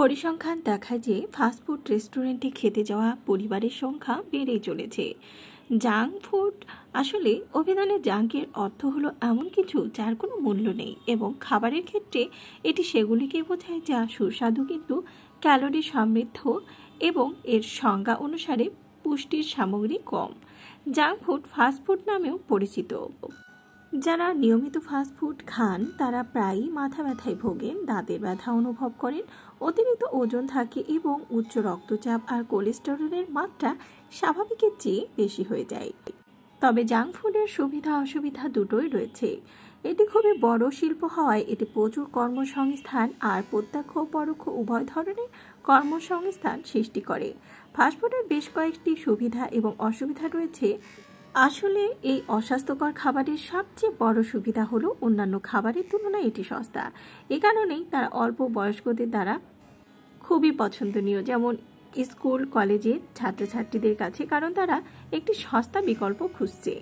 পরিসংখ্যান দেখায় যে ফাস্টফুড রেস্টুরেন্টে খেতে যাওয়া পরিবারের সংখ্যা বেড়েই চলেছে জাঙ্ক ফুড আসলে অভিধানে জাঙ্কের অর্থ হলো এমন কিছু যার কোনো মূল্য নেই এবং খাবারের ক্ষেত্রে এটি সেগুলিকে বোঝায় যা সুস্বাদু কিন্তু ক্যালোরি সমৃদ্ধ এবং এর সংজ্ঞা অনুসারে পুষ্টির সামগ্রী কম জাঙ্ক ফুড ফাস্টফুড নামেও পরিচিত যারা নিয়মিত ফাস্ট ফুড খান তারা প্রায়ই মাথা ব্যথায় ভোগেন দাঁতের ব্যথা অনুভব করেন অতিরিক্ত ওজন থাকে এবং উচ্চ রক্তচাপ আর কোলেস্টেরলের মাত্রা স্বাভাবিকের চেয়ে বেশি হয়ে যায় তবে জাঙ্ক ফুডের সুবিধা অসুবিধা দুটোই রয়েছে এটি খুবই বড় শিল্প হওয়ায় এটি প্রচুর কর্মসংস্থান আর প্রত্যক্ষ পরোক্ষ উভয় ধরনের কর্মসংস্থান সৃষ্টি করে ফাস্টফুডের বেশ কয়েকটি সুবিধা এবং অসুবিধা রয়েছে আসলে এই অস্বাস্থ্যকর খাবারের সবচেয়ে বড় সুবিধা হলো অন্যান্য খাবারের তুলনায় এটি সস্তা এ কারণেই তারা অল্প বয়স্কদের দ্বারা খুবই পছন্দনীয় যেমন স্কুল কলেজে ছাত্রছাত্রীদের কাছে কারণ তারা একটি সস্তা বিকল্প খুঁজছে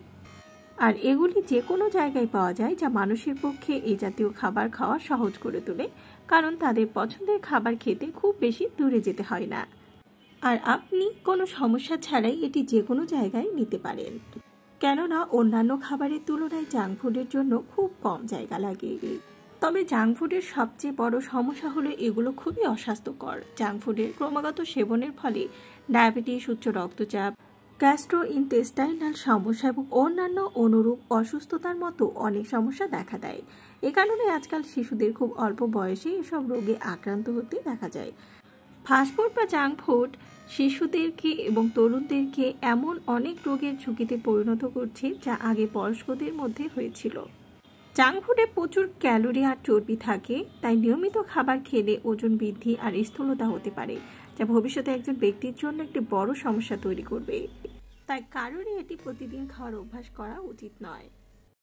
আর এগুলি যে কোনো জায়গায় পাওয়া যায় যা মানুষের পক্ষে এই জাতীয় খাবার খাওয়া সহজ করে তোলে কারণ তাদের পছন্দের খাবার খেতে খুব বেশি দূরে যেতে হয় না আর আপনি কোনো সমস্যা ছাড়াই এটি যে কোনো জায়গায় নিতে পারেন কেননা অন্যান্য খাবারের তুলনায় জাঙ্ক ফুডের জন্য খুব কম জায়গা লাগে তবে জাঙ্ক ফুডের সবচেয়ে বড় সমস্যা হলো এগুলো খুবই অস্বাস্থ্যকর জাঙ্ক ফুডের ক্রমাগত সেবনের ফলে ডায়াবেটিস উচ্চ রক্তচাপ গ্যাস্ট্রো ইনটেস্টাইনাল সমস্যা এবং অন্যান্য অনুরূপ অসুস্থতার মতো অনেক সমস্যা দেখা দেয় এ কারণে আজকাল শিশুদের খুব অল্প বয়সে এসব রোগে আক্রান্ত হতে দেখা যায় ফাস্টফুড বা জাঙ্ক ফুড শিশুদেরকে এবং তরুণদেরকে এমন অনেক রোগের ঝুঁকিতে পরিণত করছে যা আগে বয়স্কদের মধ্যে হয়েছিল জাঙ্ক ফুডে প্রচুর ক্যালোরি আর চর্বি থাকে তাই নিয়মিত খাবার খেলে ওজন বৃদ্ধি আর স্থূলতা হতে পারে যা ভবিষ্যতে একজন ব্যক্তির জন্য একটি বড় সমস্যা তৈরি করবে তাই কারোরই এটি প্রতিদিন খাওয়ার অভ্যাস করা উচিত নয়